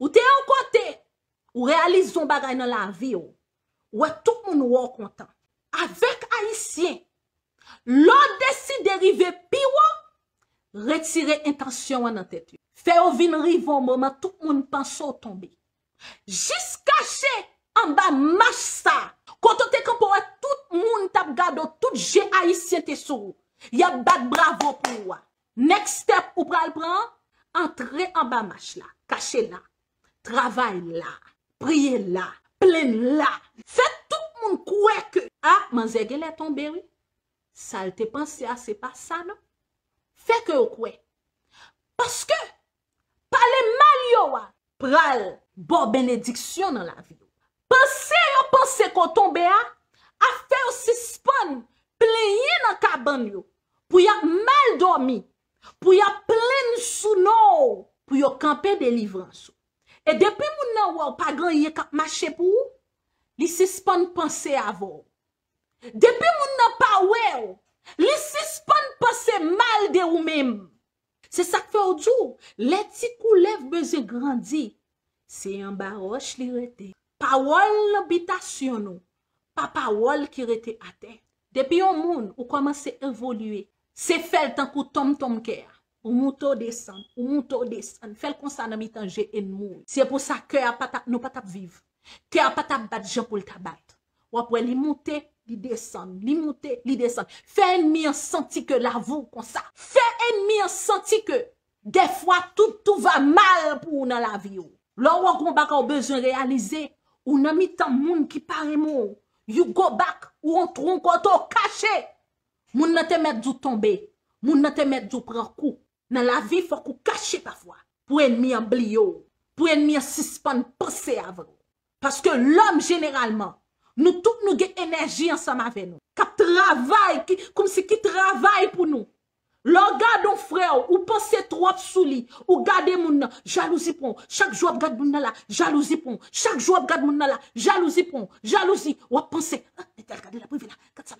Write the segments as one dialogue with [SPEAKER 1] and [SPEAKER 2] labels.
[SPEAKER 1] Ou te yon kote, ou realizon bagay nan la vi yo. Ou e tout moun wou wou kontan. Avek Aisyen, lò desi derive pi wou, retire intasyon wou nan tet yon. Fe yon vin rivo mouman, tout moun panso wou tombi. Jis kache, an ba mash sa. Kote te kompo wè, tout moun tap gado, tout jè Aisyen te sou. Yon bat bravo pou wou. Next step, ou pral pran, entre an ba mash la, kache la. Travay la, priye la, plen la, fe tout moun kwe ke. Ha, man zè gen lè ton beri, sal te panse a se pa sa nan, fe ke yo kwe. Paske, pale mal yo a pral bo benediksyon nan la vi. Pansè yo panse kon ton be a, a fe yo sispan plen yi nan kaban yo, pou yo mal dormi, pou yo plen sou nou, pou yo kampe de livran sou. E depi moun nan wèw pa gran ye kap mache pou, li s'ispan panse avò. Depi moun nan pa wèw, li s'ispan panse mal de ou mèm. Se sak fè ou djou, le ti kou lev beze grandi, se yon barosh li rete. Pa wèl l'obitasyon nou, pa pa wèl ki rete ate. Depi yon moun ou komanse evolüe, se fèl tankou tom tom kèr. Ou moutou desan, ou moutou desan, fel kon sa nan mi tanje en moun. Se pou sa kè a patap nou patap viv, kè a patap bat jen pou lta bat. Ou apwen li mouté, li desan, li mouté, li desan. Fè en mi an santi ke la vou kon sa. Fè en mi an santi ke defwa tout tout va mal pou ou nan la vi ou. Lo wakon baka ou bezon realize, ou nan mi tan moun ki pare moun. You go back ou an tronk an to kache. Moun nan te met djou tombe, moun nan te met djou pran kou. nan la vi fòk ou kache pa fwa, pou enmi an blyo, pou enmi an sispon, pòse avan. Paske lòm generalman, nou tout nou ge enerji ansam avè nou, kap travay, koum se ki travay pou nou. Lò gade ou fre ou, ou pòse tròp souli, ou gade moun nan, jalouzi pou nou, chak jòp gade moun nan la, jalouzi pou nou, chak jòp gade moun nan la, jalouzi pou nou, jalouzi, wò pòse, netèl ah, gade la, pou vè la, kat sa,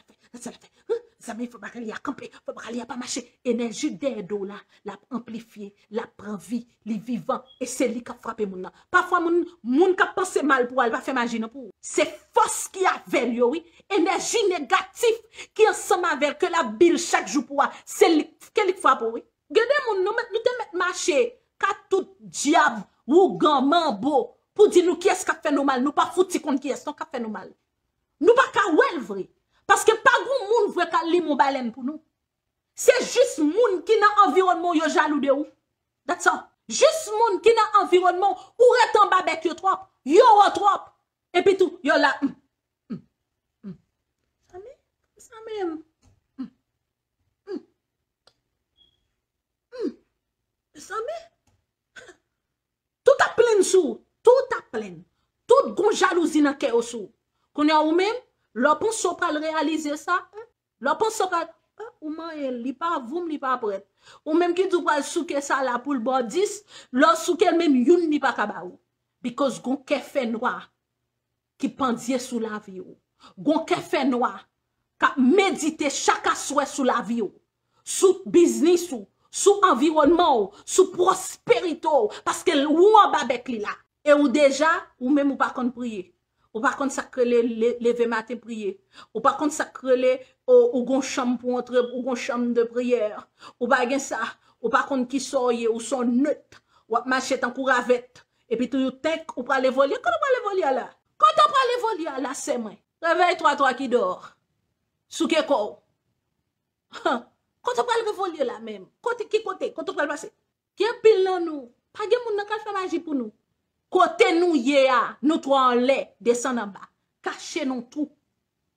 [SPEAKER 1] Sèmè fè bakal yè akampè, fè bakal yè apamachè, enerji dè do la, la amplifiè, la pranvi, li vivan, e sè li kap frapè moun nan. Pafwa moun, moun kap panse mal pou wè, lè pa fè manji nan pou wè. Sè fòs ki a vel yo wè, enerji negatif ki an sèman vel, ke la bil chak jou pou wè, sè li, ke li fwa pou wè. Gèdè moun nou mèt, nou tè mèt manjè, ka tout djav, wou ganman bo, pou di nou kyes kak fè nou mal, nou pa fouti kon kyes, ton kak fè nou mal. Nou pa ka wè l vri. Paske pa goun moun vwe kal li mou balen pou nou. Se jis moun ki nan environman yo jalou de ou. Dat sa. Jis moun ki nan environman ou re tan babek yo trop. Yo yo trop. Epi tou, yo la. Same? Same? Same? Tout ap plen sou. Tout ap plen. Tout goun jalou zina ke ou sou. Koun ya ou menm? Lò pon so pral realize sa, lò pon so pral, euh, ouman eh, li pa voum, li pa apret. Ou menm ki tou pral souke sa la pou l'bordis, lò souke el menm youn li pa kabaw. Because gon kefe nwa ki pandye sou la vi ou. Gon kefe nwa ka medite chaka souwe sou la vi ou. Sou biznis ou, sou environnement ou, sou prosperito ou. Paske l wou an babek li la. E ou deja, ou menm ou pa kon priye. Ou pa kont sakrele leve maten priye, ou pa kont sakrele oh, ou gon chanm pou antre, ou gon chanm de priyer, ou pa gen sa, ou pa kont ki soye ou son net, ou ap machet an kouravet, epi tou yo tek ou prale volye, kote prale volye la? Kote prale volye la semen, revey to a to a ki dor, souke kou? Kote prale volye la men, kote ki kote, kote prale vase, gen pil nan nou, pa gen moun nan kal fa maji pou nou? Kote nou ye a, nou to an le, desan an ba. Kache non tou.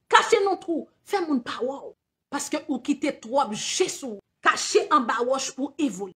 [SPEAKER 1] Kache non tou. Fè moun pa wou. Paske ou ki te trob jesou. Kache an ba wouj pou evol.